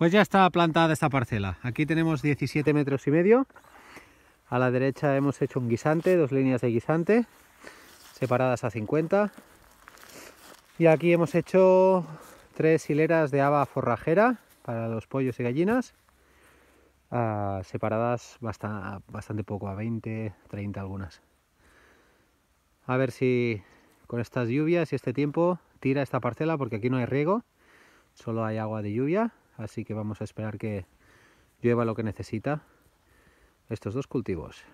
Pues ya está plantada esta parcela. Aquí tenemos 17 metros y medio. A la derecha hemos hecho un guisante, dos líneas de guisante, separadas a 50. Y aquí hemos hecho tres hileras de haba forrajera para los pollos y gallinas, ah, separadas bastante poco, a 20, 30 algunas. A ver si con estas lluvias y este tiempo tira esta parcela, porque aquí no hay riego, solo hay agua de lluvia así que vamos a esperar que llueva lo que necesita estos dos cultivos.